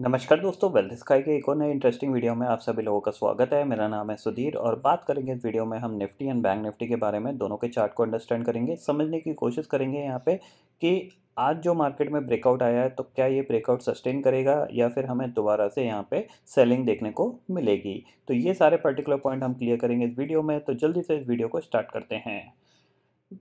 नमस्कार दोस्तों wealth sky के एक और नए इंटरेस्टिंग वीडियो में आप सभी लोगों का स्वागत है मेरा नाम है सुधीर और बात करेंगे इस वीडियो में हम निफ्टी एंड बैंक निफ्टी के बारे में दोनों के चार्ट को अंडरस्टैंड करेंगे समझने की कोशिश करेंगे यहाँ पे कि आज जो मार्केट में ब्रेकआउट आया है तो क्या ये ब्रेकआउट सस्टेन करेगा या फिर हमें दोबारा से यहाँ पे सेलिंग देखने को मिलेगी तो ये सारे पर्टिकुलर पॉइंट हम क्लियर करेंगे इस वीडियो में तो जल्दी से इस वीडियो को स्टार्ट करते हैं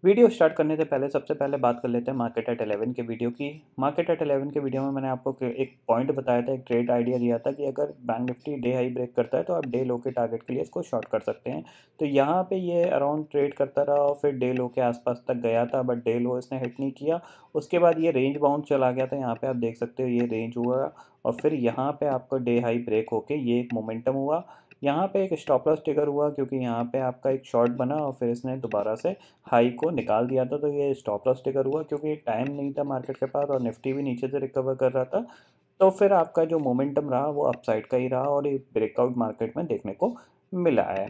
वीडियो स्टार्ट करने से पहले सबसे पहले बात कर लेते हैं मार्केट एट एलेवन के वीडियो की मार्केट एट एलेवन के वीडियो में मैंने आपको एक पॉइंट बताया था एक ट्रेड आइडिया दिया था कि अगर Bank Nifty day high break करता है तो आप डे लो के टारगेट के लिए इसको शॉर्ट कर सकते हैं तो यहाँ पे ये अराउंड ट्रेड करता रहा और फिर डे लो के आसपास तक गया था बट डे लो इसने हिट नहीं किया उसके बाद ये रेंज बाउंड चला गया था यहाँ पर आप देख सकते हो ये रेंज हुआ और फिर यहाँ पर आपको डे हाई ब्रेक होके ये एक मोमेंटम हुआ यहाँ पे एक स्टॉप लॉस टिकर हुआ क्योंकि यहाँ पे आपका एक शॉर्ट बना और फिर इसने दोबारा से हाई को निकाल दिया था तो ये स्टॉप लॉस टिकर हुआ क्योंकि टाइम नहीं था मार्केट के पास और निफ्टी भी नीचे से रिकवर कर रहा था तो फिर आपका जो मोमेंटम रहा वो अपसाइड का ही रहा और ये ब्रेकआउट मार्केट में देखने को मिला है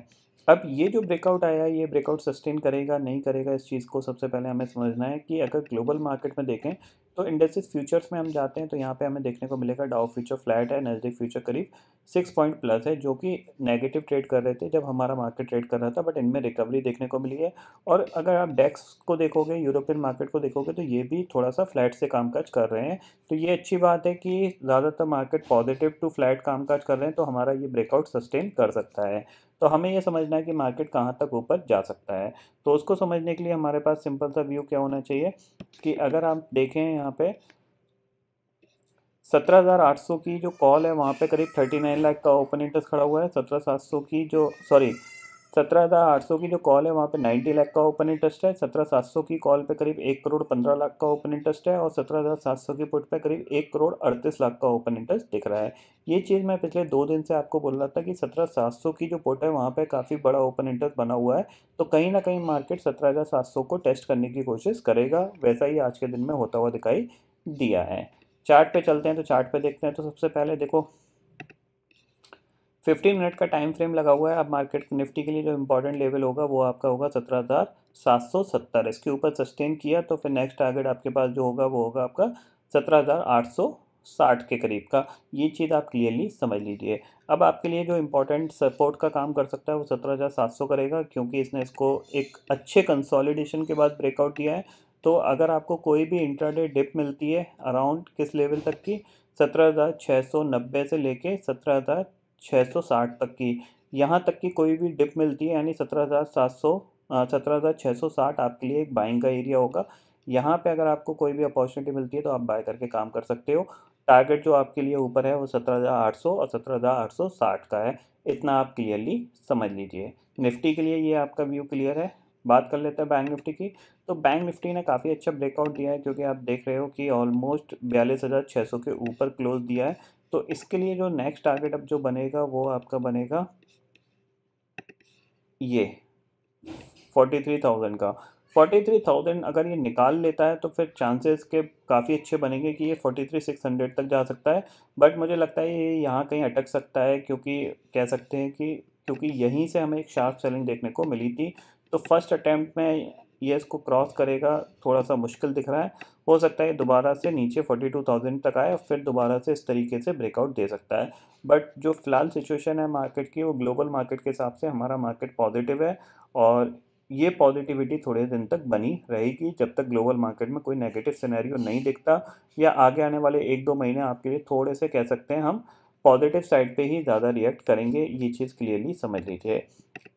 अब ये जो ब्रेकआउट आया है ये ब्रेकआउट सस्टेन करेगा नहीं करेगा इस चीज़ को सबसे पहले हमें समझना है कि अगर ग्लोबल मार्केट में देखें तो इंडस्ट्रीज फ्यूचर्स में हम जाते हैं तो यहाँ पे हमें देखने को मिलेगा डाउ फ्यूचर फ्लैट है नज़दीक फ्यूचर करीब सिक्स पॉइंट प्लस है जो कि नेगेटिव ट्रेड कर रहे थे जब हमारा मार्केट ट्रेड कर रहा था बट इनमें रिकवरी देखने को मिली है और अगर आप डेक्स को देखोगे यूरोपियन मार्केट को देखोगे तो ये भी थोड़ा सा फ्लैट से कामकाज कर रहे हैं तो ये अच्छी बात है कि ज़्यादातर मार्केट पॉजिटिव टू फ्लैट कामकाज कर रहे हैं तो हमारा ये ब्रेकआउट सस्टेन कर सकता है तो हमें यह समझना है कि मार्केट कहाँ तक ऊपर जा सकता है तो उसको समझने के लिए हमारे पास सिंपल सा व्यू क्या होना चाहिए कि अगर आप देखें यहाँ पे 17,800 की जो कॉल है वहाँ पे करीब 39 लाख का ओपन इंटरेस्ट खड़ा हुआ है 17,700 की जो सॉरी सत्रह हज़ार आठ सौ की जो कॉल है वहाँ पे नाइन्टी लाख का ओपन इंटरेस्ट है सत्रह सात सौ की कॉल पे करीब एक करोड़ पंद्रह लाख का ओपन इंटरेस्ट है और सत्रह हज़ार सात सौ की पुट पे करीब एक करोड़ अड़तीस लाख का ओपन इंटरेस्ट दिख रहा है ये चीज़ मैं पिछले दो दिन से आपको बोल रहा था कि सत्रह सात सौ की जो पुट है वहाँ पर काफ़ी बड़ा ओपन इंटरेस्ट बना हुआ है तो कहीं ना कहीं मार्केट सत्रह हज़ार सात सौ को टेस्ट करने की कोशिश करेगा वैसा ही आज के दिन में होता हुआ दिखाई दिया है चार्ट पे चलते हैं तो चार्ट पे देखते हैं तो सबसे पहले देखो फिफ्टीन मिनट का टाइम फ्रेम लगा हुआ है अब मार्केट निफ्टी के लिए जो इंपॉर्टेंट लेवल होगा वो आपका होगा सत्रह हज़ार सात सौ सत्तर इसके ऊपर सस्टेन किया तो फिर नेक्स्ट टारगेट आपके पास जो होगा वो होगा आपका सत्रह हज़ार आठ सौ साठ के करीब का ये चीज़ आप क्लियरली समझ लीजिए अब आपके लिए जो इम्पोर्टेंट सपोर्ट का काम कर सकता है वो सत्रह हज़ार सात सौ करेगा क्योंकि इसने इसको एक अच्छे कंसोलिडेशन के बाद ब्रेकआउट किया है तो अगर आपको कोई भी इंटरडे डिप मिलती है अराउंड किस लेवल तक की सत्रह हज़ार छः सौ नब्बे से लेके सत्रह हज़ार 660 तक की यहाँ तक की कोई भी डिप मिलती है यानी सत्रह हज़ार सात सौ सत्रह हज़ार छः सौ साठ आपके लिए एक बाइंग का एरिया होगा यहाँ पे अगर आपको कोई भी अपॉर्चुनिटी मिलती है तो आप बाय करके काम कर सकते हो टारगेट जो आपके लिए ऊपर है वो सत्रह हज़ार आठ सौ और सत्रह हज़ार आठ सौ साठ का है इतना आप क्लियरली समझ लीजिए निफ्टी के लिए ये आपका व्यू क्लियर है बात कर लेते हैं बैंक निफ्टी की तो बैंक निफ्टी ने काफ़ी अच्छा ब्रेकआउट दिया है क्योंकि आप देख रहे हो कि ऑलमोस्ट बयालीस हज़ार छः सौ के ऊपर क्लोज दिया है तो इसके लिए जो नेक्स्ट टारगेट अब जो बनेगा वो आपका बनेगा ये फोर्टी थ्री थाउजेंड का फोर्टी थ्री थाउजेंड अगर ये निकाल लेता है तो फिर चांसेस के काफ़ी अच्छे बनेंगे कि ये फोर्टी थ्री सिक्स हंड्रेड तक जा सकता है बट मुझे लगता है ये यहाँ कहीं अटक सकता है क्योंकि कह सकते हैं कि क्योंकि यहीं से हमें एक शार्प सेलिंग देखने को मिली थी तो फर्स्ट अटैम्प्ट में ये इसको क्रॉस करेगा थोड़ा सा मुश्किल दिख रहा है हो सकता है दोबारा से नीचे फोर्टी टू थाउजेंड तक आए और फिर दोबारा से इस तरीके से ब्रेकआउट दे सकता है बट जो फ़िलहाल सिचुएशन है मार्केट की वो ग्लोबल मार्केट के हिसाब से हमारा मार्केट पॉजिटिव है और ये पॉजिटिविटी थोड़े दिन तक बनी रहेगी जब तक ग्लोबल मार्केट में कोई नेगेटिव सिनेरियो नहीं दिखता या आगे आने वाले एक दो महीने आपके लिए थोड़े से कह सकते हैं हम पॉजिटिव साइड पे ही ज़्यादा रिएक्ट करेंगे ये चीज़ क्लियरली समझ लीजिए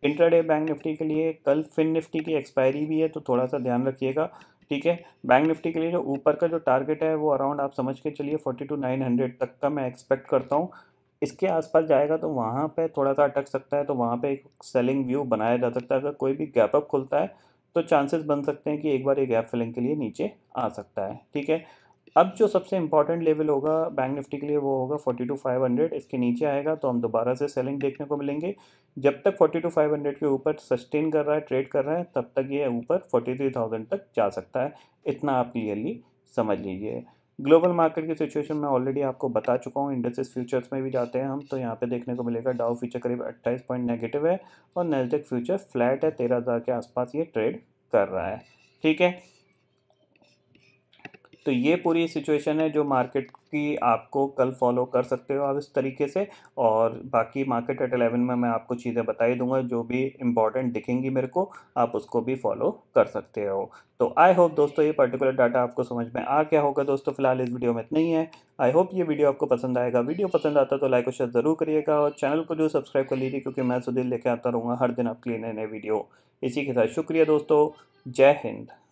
इंटरडे बैंक निफ्टी के लिए कल फिन निफ्टी की एक्सपायरी भी है तो थोड़ा सा ध्यान रखिएगा ठीक है बैंक निफ्टी के लिए जो ऊपर का जो टारगेट है वो अराउंड आप समझ के चलिए फोर्टी टू नाइन हंड्रेड तक का मैं एक्सपेक्ट करता हूँ इसके आसपास जाएगा तो वहाँ पे थोड़ा सा अटक सकता है तो वहाँ पे एक सेलिंग व्यू बनाया जा सकता है अगर कोई भी गैप अप खुलता है तो चांसेस बन सकते हैं कि एक बार ये गैप फिलिंग के लिए नीचे आ सकता है ठीक है अब जो सबसे इंपॉर्टेंट लेवल होगा बैंक निफ्टी के लिए वो होगा फोर्टी टू फाइव हंड्रेड इसके नीचे आएगा तो हम दोबारा से सेलिंग देखने को मिलेंगे जब तक फोर्टी टू फाइव हंड्रेड के ऊपर सस्टेन कर रहा है ट्रेड कर रहा है तब तक ये ऊपर फोर्टी थ्री थाउजेंड तक जा सकता है इतना आप क्लियरली समझ लीजिए ग्लोबल मार्केट की सिचुएशन मैं ऑलरेडी आपको बता चुका हूँ इंडस्ट्रीज फ्यूचर्स में भी जाते हैं हम तो यहाँ पे देखने को मिलेगा डाउ फ्यूचर करीब अट्ठाईस पॉइंट नेगेटिव है और नेस्डेक फ्यूचर फ्लैट है तेरह हज़ार के आसपास ये ट्रेड कर रहा है ठीक है तो ये पूरी सिचुएशन है जो मार्केट की आपको कल फॉलो कर सकते हो आप इस तरीके से और बाकी मार्केट एट एलेवन में मैं आपको चीज़ें बता ही दूंगा जो भी इंपॉर्टेंट दिखेंगी मेरे को आप उसको भी फॉलो कर सकते हो तो आई होप दोस्तों ये पर्टिकुलर डाटा आपको समझ में आ क्या होगा दोस्तों फिलहाल इस वीडियो में इतना ही है आई होप ये वीडियो आपको पसंद आएगा वीडियो पसंद आता तो लाइक और शेयर ज़रूर करिएगा और चैनल को जो सब्सक्राइब कर लीजिए क्योंकि मैं सुधीर लेके आता रहूँगा हर दिन आपके लिए नए नए वीडियो इसी के साथ शुक्रिया दोस्तों जय हिंद